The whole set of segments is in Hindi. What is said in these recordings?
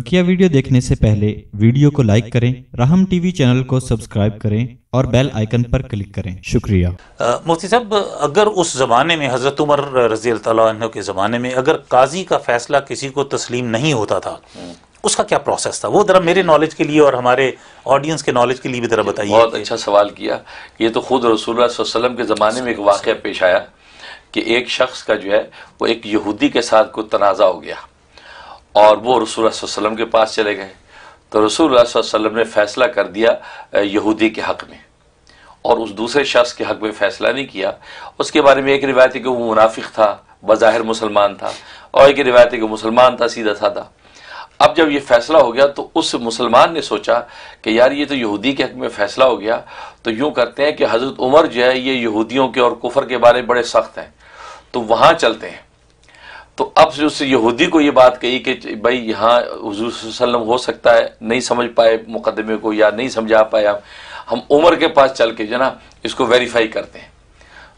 बकिया वीडियो देखने से पहले वीडियो को लाइक करें राहम टीवी चैनल को सब्सक्राइब करें और बेल आइकन पर क्लिक करें शुक्रिया मुफ्ती साहब अगर उस ज़माने में हज़रत उमर रजी अल्लाह के ज़माने में अगर काजी का फैसला किसी को तस्लीम नहीं होता था उसका क्या प्रोसेस था वो ज़रा मेरे नॉलेज के लिए और हमारे ऑडियंस के नॉलेज के लिए भी ज़रा बताइए बहुत अच्छा सवाल किया ये तो खुद रसूल वसलम के ज़माने में एक वाक्य पेश आया कि एक शख्स का जो है वो एक यहूदी के साथ कोई तनाज़ा हो गया और वो रसूल वसलम के पास चले गए तो रसूल वसलम ने फैसला कर दिया यहूदी के हक़ में और उस दूसरे शख्स के हक़ में फ़ैसला नहीं किया उसके बारे में एक रिवायत है कि वो मुनाफिक था बज़ाहिर मुसलमान था और एक रिवायत है कि मुसलमान था सीधा साधा अब जब ये फ़ैसला हो गया तो उस मुसलमान ने सोचा कि यार ये तो यहूदी के हक़ में फ़ैसला हो गया तो यूँ करते हैं कि हज़रत उमर जो है ये यहूदियों के और कुफर के बारे में बड़े सख्त हैं तो वहाँ चलते हैं तो अब उस यहूदी को ये बात कही कि भाई यहाँ हजूर हो सकता है नहीं समझ पाए मुकदमे को या नहीं समझा पाए आप हम उमर के पास चल के जना इसको वेरीफाई करते हैं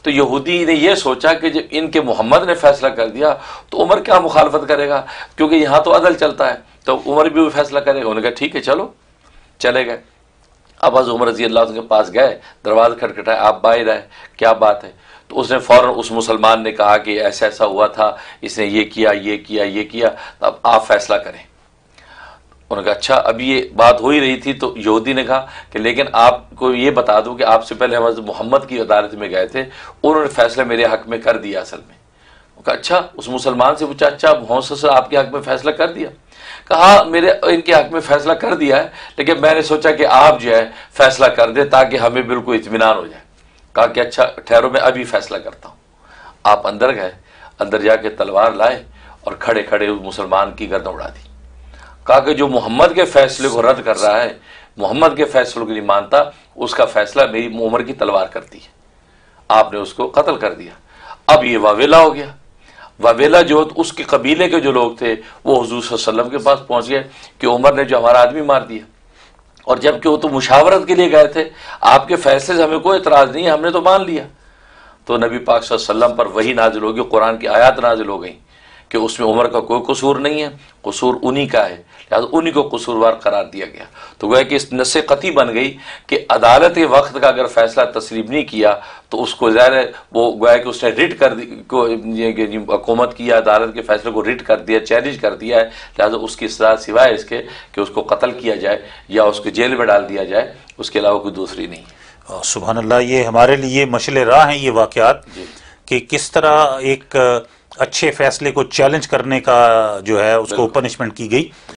तो यहूदी ने यह सोचा कि जब इनके मोहम्मद ने फैसला कर दिया तो उमर क्या मुखालफत करेगा क्योंकि यहाँ तो अदल चलता है तो उमर भी वो फैसला करेगा उन्होंने कहा ठीक है चलो चले गए अब हज़ उमर रजी अल्लाह के पास गए दरवाज़ा खटखटाए आप बाहर आए क्या बात है तो उसने फ़ौर उस मुसलमान ने कहा कि ऐसा ऐसा हुआ था इसने ये किया ये किया ये किया तो अब आप फैसला करें उन्होंने कहा अच्छा अभी ये बात हो ही रही थी तो यहूदी ने कहा कि लेकिन आपको ये बता दूं कि आपसे पहले हम मोहम्मद की अदालत में गए थे उन्होंने फैसला मेरे हक में कर दिया असल में अच्छा उस मुसलमान से पूछा अच्छा भौंसा से आपके हक में फैसला कर दिया कहा मेरे इनके हक में फैसला कर दिया है लेकिन मैंने सोचा कि आप जो है फैसला कर दे ताकि हमें बिल्कुल इतमान हो जाए कहा कि अच्छा ठहरो मैं अभी फैसला करता हूँ आप अंदर गए अंदर जाके तलवार लाए और खड़े खड़े उस मुसलमान की गर्दन उड़ा दी कहा कि जो मोहम्मद के फैसले को रद्द कर रहा है मोहम्मद के फैसलों को नहीं मानता उसका फैसला मेरी उम्र की तलवार करती है आपने उसको कत्ल कर दिया अब ये वावेला हो गया वावेला जोत उसके कबीले के जो लोग थे वो हजूर वसल्लम के पास पहुँच गए कि उमर ने जो हमारा आदमी मार दिया और जबकि वो तो मुशावरत के लिए गए थे आपके फैसले से हमें कोई इतराज़ नहीं है हमने तो मान लिया तो नबी पाक सल्लम पर वही नाजिल होगी कुरान की आयात नाजिल हो गई कि उसमें उमर का कोई कसूर नहीं है कसूर उन्हीं का है लिहाजा उन्हीं को कसूरवार करार दिया गया तो गोया कि इस नशे कती बन गई कि अदालत वक्त का अगर फैसला तस्लीम नहीं किया तो उसको ज़ाहिर वो गोया कि उसने रिट कर दी को हकूमत की अदालत के फैसले को रिट कर दिया चैलेंज कर दिया है लिहाजा उसकी सजा सिवाय इसके कि उसको कत्ल किया जाए या उसको जेल में डाल दिया जाए उसके अलावा कोई दूसरी नहीं सुबह अल्लाह ये हमारे लिए मशले राह हैं ये वाक़ात कि किस तरह एक अच्छे फैसले को चैलेंज करने का जो है उसको पनिशमेंट की गई